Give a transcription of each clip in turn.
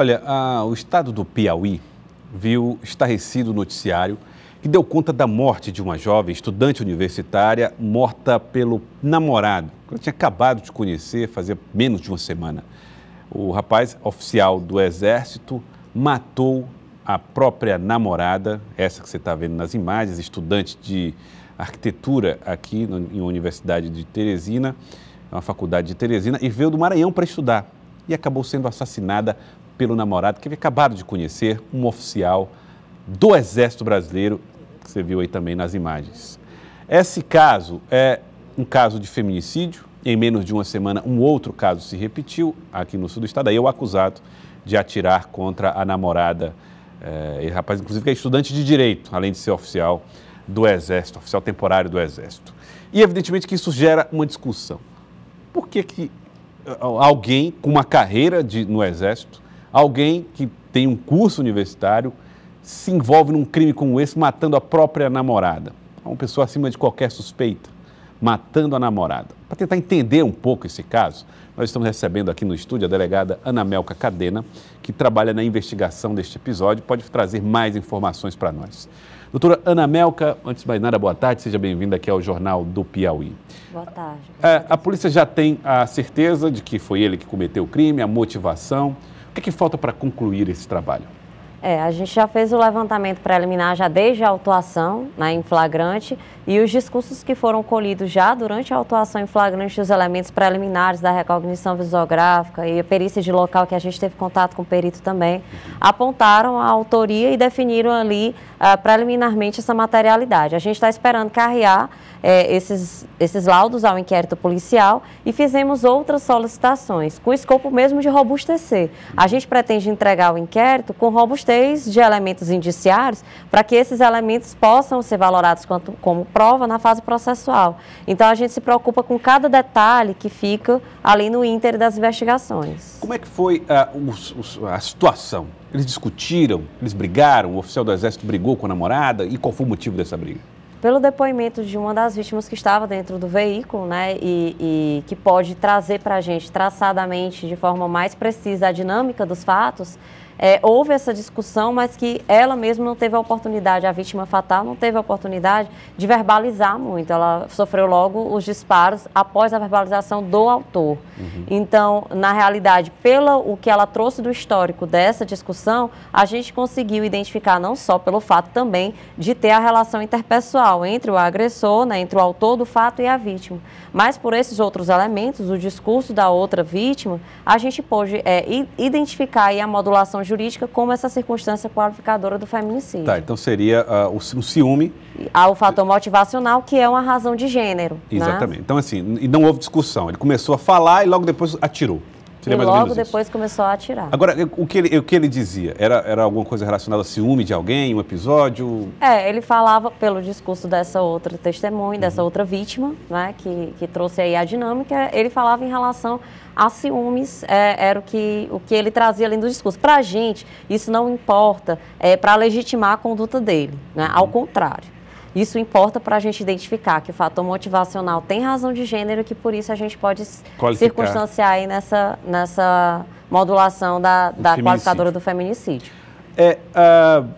Olha, a, o estado do Piauí viu estarrecido o noticiário que deu conta da morte de uma jovem estudante universitária morta pelo namorado, que ela tinha acabado de conhecer fazia menos de uma semana. O rapaz, oficial do Exército, matou a própria namorada, essa que você está vendo nas imagens, estudante de arquitetura aqui no, em uma universidade de Teresina, uma faculdade de Teresina, e veio do Maranhão para estudar e acabou sendo assassinada pelo namorado, que ele acabaram de conhecer, um oficial do Exército Brasileiro, que você viu aí também nas imagens. Esse caso é um caso de feminicídio. Em menos de uma semana, um outro caso se repetiu aqui no sul do estado. Aí é o acusado de atirar contra a namorada. É, eh, o rapaz, inclusive, que é estudante de direito, além de ser oficial do Exército, oficial temporário do Exército. E, evidentemente, que isso gera uma discussão. Por que, que eh, alguém com uma carreira de, no Exército Alguém que tem um curso universitário se envolve num crime como esse, matando a própria namorada. É uma pessoa acima de qualquer suspeita, matando a namorada. Para tentar entender um pouco esse caso, nós estamos recebendo aqui no estúdio a delegada Ana Melca Cadena, que trabalha na investigação deste episódio, pode trazer mais informações para nós. Doutora Ana Melca, antes de mais nada, boa tarde, seja bem-vinda aqui ao Jornal do Piauí. Boa tarde. É, a polícia já tem a certeza de que foi ele que cometeu o crime, a motivação. O que, é que falta para concluir esse trabalho? É, a gente já fez o levantamento preliminar já desde a autuação né, em flagrante e os discursos que foram colhidos já durante a autuação em flagrante os elementos preliminares da recognição visográfica e a perícia de local, que a gente teve contato com o perito também, apontaram a autoria e definiram ali uh, preliminarmente essa materialidade. A gente está esperando carrear é, esses, esses laudos ao inquérito policial e fizemos outras solicitações, com o escopo mesmo de robustecer. A gente pretende entregar o inquérito com robustez de elementos indiciários para que esses elementos possam ser valorados quanto, como prova na fase processual. Então a gente se preocupa com cada detalhe que fica ali no ínter das investigações. Como é que foi a, ah, os, os, a situação? Eles discutiram, eles brigaram, o oficial do Exército brigou com a namorada e qual foi o motivo dessa briga? pelo depoimento de uma das vítimas que estava dentro do veículo, né, e, e que pode trazer para a gente traçadamente, de forma mais precisa, a dinâmica dos fatos, é, houve essa discussão, mas que ela mesma não teve a oportunidade, a vítima fatal não teve a oportunidade de verbalizar muito. Ela sofreu logo os disparos após a verbalização do autor. Uhum. Então, na realidade, pelo o que ela trouxe do histórico dessa discussão, a gente conseguiu identificar não só pelo fato também de ter a relação interpessoal entre o agressor, né, entre o autor do fato e a vítima. Mas por esses outros elementos, o discurso da outra vítima, a gente pôde é, identificar a modulação de jurídica como essa circunstância qualificadora do feminicídio. Tá, então seria uh, o, ciúme. Há o fator motivacional, que é uma razão de gênero. Né? Exatamente. Né? Então, assim, não houve discussão. Ele começou a falar e logo depois atirou. Seria e logo depois isso. começou a atirar. Agora, o que ele, o que ele dizia? Era, era alguma coisa relacionada a ciúme de alguém, um episódio? É, ele falava pelo discurso dessa outra testemunha, uhum. dessa outra vítima, né, que, que trouxe aí a dinâmica, ele falava em relação a ciúmes, é, era o que, o que ele trazia além do discurso. Para a gente, isso não importa é, para legitimar a conduta dele, né, uhum. ao contrário. Isso importa para a gente identificar que o fator motivacional tem razão de gênero e que por isso a gente pode Qualificar. circunstanciar aí nessa, nessa modulação da, da qualificadora do feminicídio. É, uh,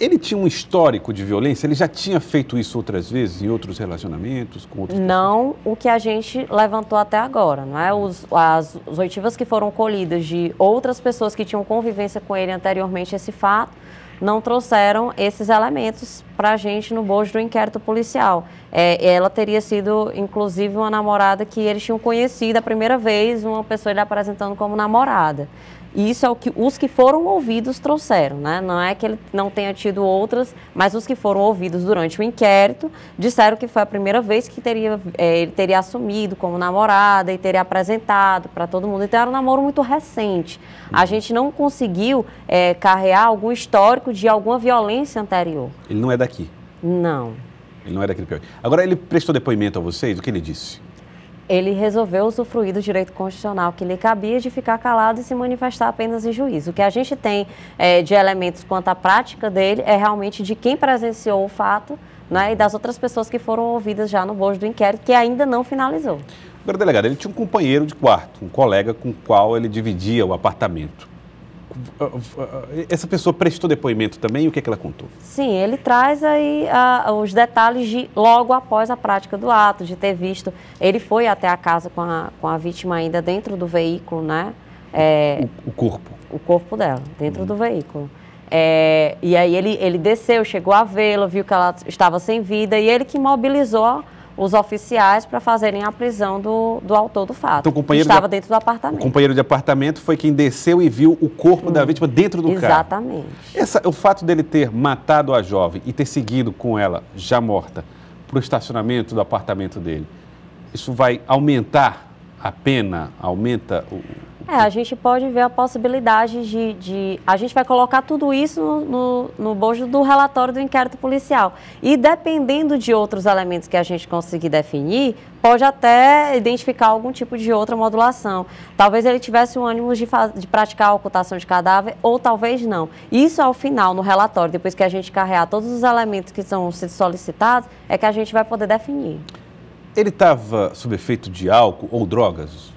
ele tinha um histórico de violência? Ele já tinha feito isso outras vezes em outros relacionamentos? com Não pessoas? o que a gente levantou até agora. Não é? os, as, os oitivas que foram colhidas de outras pessoas que tinham convivência com ele anteriormente esse fato não trouxeram esses elementos para a gente no bojo do inquérito policial. É, ela teria sido, inclusive, uma namorada que eles tinham conhecido a primeira vez, uma pessoa ele apresentando como namorada. E isso é o que os que foram ouvidos trouxeram, né? Não é que ele não tenha tido outras, mas os que foram ouvidos durante o inquérito disseram que foi a primeira vez que teria, é, ele teria assumido como namorada e teria apresentado para todo mundo. Então era um namoro muito recente. A gente não conseguiu é, carrear algum histórico de alguma violência anterior. Ele não é da daqui. Não. Ele não é daquele Piauí. Agora, ele prestou depoimento a vocês? O que ele disse? Ele resolveu usufruir do direito constitucional que lhe cabia de ficar calado e se manifestar apenas em juízo. O que a gente tem é, de elementos quanto à prática dele é realmente de quem presenciou o fato né, e das outras pessoas que foram ouvidas já no bojo do inquérito, que ainda não finalizou. Agora, delegado, ele tinha um companheiro de quarto, um colega com o qual ele dividia o apartamento. Eh, essa pessoa prestou depoimento também? O que, é que ela contou? Sim, ele traz aí os detalhes de logo após a prática do ato, de ter visto. Ele foi até a casa com a, com a vítima ainda dentro do veículo, né? É, o, o, corpo. O corpo dela, dentro hum. do veículo. É, e aí ele, ele desceu, chegou a vê-la, viu que ela estava sem vida e ele que mobilizou os oficiais para fazerem a prisão do, do autor do fato. Então, o companheiro estava de, dentro do apartamento. O companheiro de apartamento foi quem desceu e viu o corpo hum, da vítima dentro do exatamente. carro. Exatamente. Essa, o fato dele ter matado a jovem e ter seguido com ela, já morta, para o estacionamento do apartamento dele, isso vai aumentar a pena, aumenta o, é, a gente pode ver a possibilidade de, de a gente vai colocar tudo isso no, no, bojo do relatório do inquérito policial. E dependendo de outros elementos que a gente conseguir definir, pode até identificar algum tipo de outra modulação. Talvez ele tivesse o ânimo de, de praticar a ocultação de cadáver, ou talvez não. Isso ao é final, no relatório, depois que a gente carregar todos os elementos que são solicitados, é que a gente vai poder definir. Ele estava sob efeito de álcool ou drogas?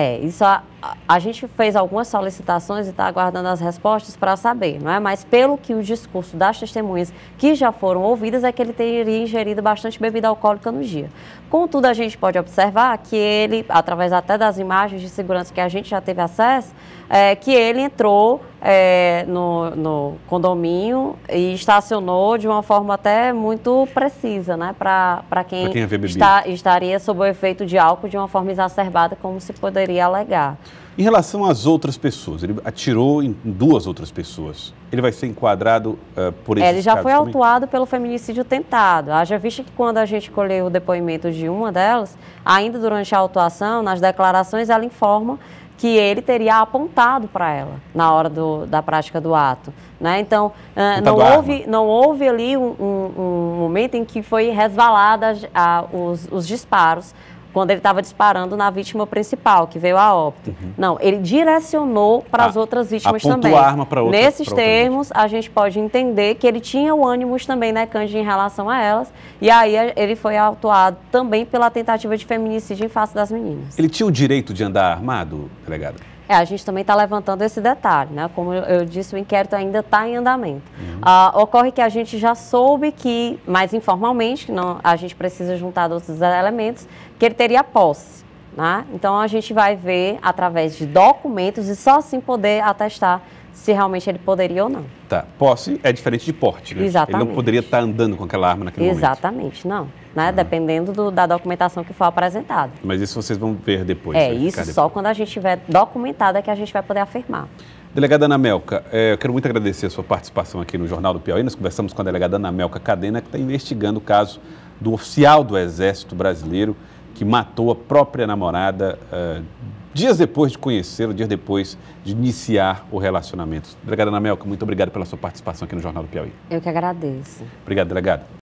É, isso a, a gente fez algumas solicitações e está aguardando as respostas para saber, não é? Mas pelo que o discurso das testemunhas que já foram ouvidas é que ele teria ingerido bastante bebida alcoólica no dia. Contudo, a gente pode observar que ele, através até das imagens de segurança que a gente já teve acesso, é, que ele entrou é, no, no, condomínio e estacionou de uma forma até muito precisa, né? Para quem, pra quem está, estaria sob o efeito de álcool de uma forma exacerbada, como se poderia poderia alegar. Em relação às outras pessoas, ele atirou em duas outras pessoas. Ele vai ser enquadrado uh, por é, esses Ele já foi também? autuado pelo feminicídio tentado. Haja visto que quando a gente colheu o depoimento de uma delas, ainda durante a autuação, nas declarações, ela informa que ele teria apontado para ela na hora do, da prática do ato. Né? Então, uh, não, houve, não houve ali um, um, um, momento em que foi resvalada a, os, os disparos quando ele estava disparando na vítima principal, que veio a óbito. Uhum. Não, ele direcionou para as ah, outras vítimas também. A arma para outras. Nesses termos, outra a gente pode entender que ele tinha o ânimos também, né, Cândido, em relação a elas. E aí ele foi autuado também pela tentativa de feminicídio em face das meninas. Ele tinha o direito de andar armado, delegado? É, a gente também está levantando esse detalhe, né? Como eu disse, o inquérito ainda está em andamento. Uhum. Ah, ocorre que a gente já soube que, mais informalmente, que não, a gente precisa juntar outros elementos, que ele teria posse. Né? Então a gente vai ver através de documentos e só assim poder atestar se realmente ele poderia ou não. Tá. Posse é diferente de porte, né? Exatamente. Ele não poderia estar tá andando com aquela arma naquele Exatamente, momento. Exatamente, não. Né? Ah. Dependendo do, da documentação que for apresentada. Mas isso vocês vão ver depois. É, isso depois. só quando a gente tiver documentada é que a gente vai poder afirmar. Delegada Ana Melca, é, eu quero muito agradecer a sua participação aqui no Jornal do Piauí. Nós conversamos com a delegada Ana Melca Cadena, que está investigando o caso do oficial do Exército Brasileiro que matou a própria namorada uh, dias depois de conhecê-lo, dias depois de iniciar o relacionamento. Delegada Ana Melka. muito obrigado pela sua participação aqui no Jornal do Piauí. Eu que agradeço. Obrigado, delegado.